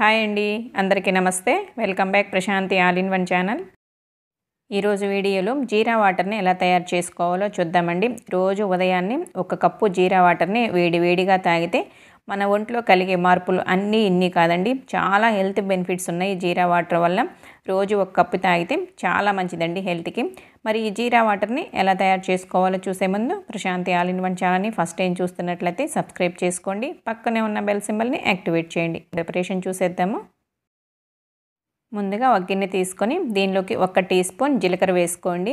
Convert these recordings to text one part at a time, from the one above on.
hi అండి అందరికీ నమస్తే welcome back Prashanthi all in one channel ఈరోజు వీడియోలో జీరా వాటర్ని ఎలా తయారు చేసుకోవాలో చూద్దామండి రోజు ఉదయాన్నే ఒక కప్పు జీరా వాటర్ని వేడి వేడిగా తాగితే మన ఒంట్లో కలిగే మార్పులు అన్నీ ఇన్ని కాదండి చాలా హెల్త్ బెనిఫిట్స్ ఉన్నాయి జీరా వాటర్ వల్ల రోజు ఒక కప్పు తాగితే చాలా మంచిదండి హెల్త్కి మరి ఈ జీరా వాటర్ని ఎలా తయారు చేసుకోవాలో చూసే ముందు ప్రశాంతి ఆల్ ఇన్ వన్ ఛానల్ని ఫస్ట్ టైం చూస్తున్నట్లయితే సబ్స్క్రైబ్ చేసుకోండి పక్కనే ఉన్న బెల్ సింబల్ని యాక్టివేట్ చేయండి ప్రిపరేషన్ చూసేద్దాము ముందుగా ఒక గిన్నె తీసుకొని దీనిలోకి ఒక టీ స్పూన్ జీలకర్ర వేసుకోండి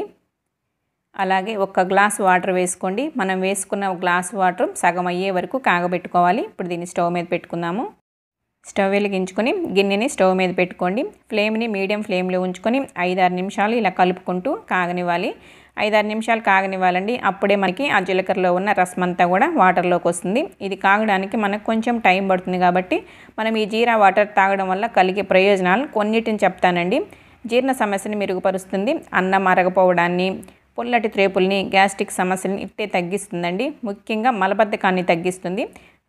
అలాగే ఒక గ్లాస్ వాటర్ వేసుకోండి మనం వేసుకున్న గ్లాస్ వాటర్ సగం అయ్యే వరకు కాగబెట్టుకోవాలి ఇప్పుడు దీన్ని స్టవ్ మీద పెట్టుకుందాము స్టవ్ వెలిగించుకొని గిన్నెని స్టవ్ మీద పెట్టుకోండి ఫ్లేమ్ని మీడియం ఫ్లేమ్లో ఉంచుకొని ఐదారు నిమిషాలు ఇలా కలుపుకుంటూ కాగనివ్వాలి ఐదారు నిమిషాలు కాగనివ్వాలండి అప్పుడే మనకి ఆ జీలకర్రలో ఉన్న రసం అంతా కూడా వాటర్లోకి వస్తుంది ఇది కాగడానికి మనకు కొంచెం టైం పడుతుంది కాబట్టి మనం ఈ జీరా వాటర్ తాగడం వల్ల కలిగే ప్రయోజనాలు కొన్నిటిని చెప్తానండి జీర్ణ సమస్యని మెరుగుపరుస్తుంది అన్నం అరగపోవడాన్ని పుల్లటి త్రేపుల్ని గ్యాస్ట్రిక్ సమస్యలను ఇట్టే తగ్గిస్తుందండి ముఖ్యంగా మలబద్ధకాన్ని తగ్గిస్తుంది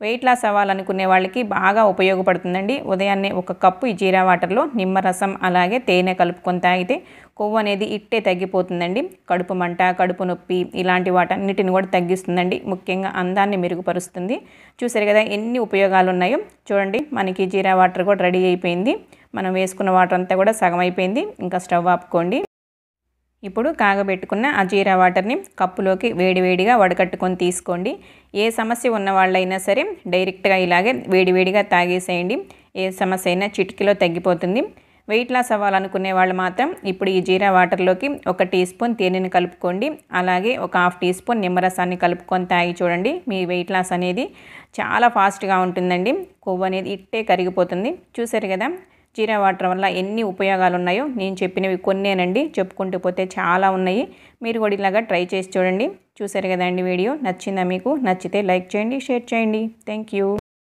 వెయిట్ లాస్ అవ్వాలనుకునే వాళ్ళకి బాగా ఉపయోగపడుతుందండి ఉదయాన్నే ఒక కప్పు ఈ జీరా వాటర్లో నిమ్మరసం అలాగే తేనె కలుపుకొని తాగితే కొవ్వు అనేది ఇట్టే తగ్గిపోతుందండి కడుపు మంట కడుపు నొప్పి ఇలాంటి వాటన్నిటిని కూడా తగ్గిస్తుందండి ముఖ్యంగా అందాన్ని మెరుగుపరుస్తుంది చూసారు కదా ఎన్ని ఉపయోగాలు ఉన్నాయో చూడండి మనకి జీరా వాటర్ కూడా రెడీ అయిపోయింది మనం వేసుకున్న వాటర్ అంతా కూడా సగం అయిపోయింది ఇంకా స్టవ్ ఆపుకోండి ఇప్పుడు కాగబెట్టుకున్న ఆ జీరా వాటర్ని కప్పులోకి వేడివేడిగా వడకట్టుకొని తీసుకోండి ఏ సమస్య ఉన్న వాళ్ళైనా సరే డైరెక్ట్గా ఇలాగే వేడివేడిగా తాగేసేయండి ఏ సమస్య అయినా చిటికీలో తగ్గిపోతుంది వెయిట్ లాస్ అవ్వాలనుకునే వాళ్ళు మాత్రం ఇప్పుడు ఈ జీరా వాటర్లోకి ఒక టీ స్పూన్ తేనెని కలుపుకోండి అలాగే ఒక హాఫ్ టీ స్పూన్ నిమ్మరసాన్ని కలుపుకొని తాగి చూడండి మీ వెయిట్ లాస్ అనేది చాలా ఫాస్ట్గా ఉంటుందండి కొవ్వు అనేది ఇట్టే కరిగిపోతుంది చూసారు కదా జీరా వాటర్ వల్ల ఎన్ని ఉపయోగాలు ఉన్నాయో నేను చెప్పినవి కొన్నేనండి చెప్పుకుంటూ పోతే చాలా ఉన్నాయి మీరు కూడా ఇలాగా ట్రై చేసి చూడండి చూసారు కదండి వీడియో నచ్చిందా మీకు నచ్చితే లైక్ చేయండి షేర్ చేయండి థ్యాంక్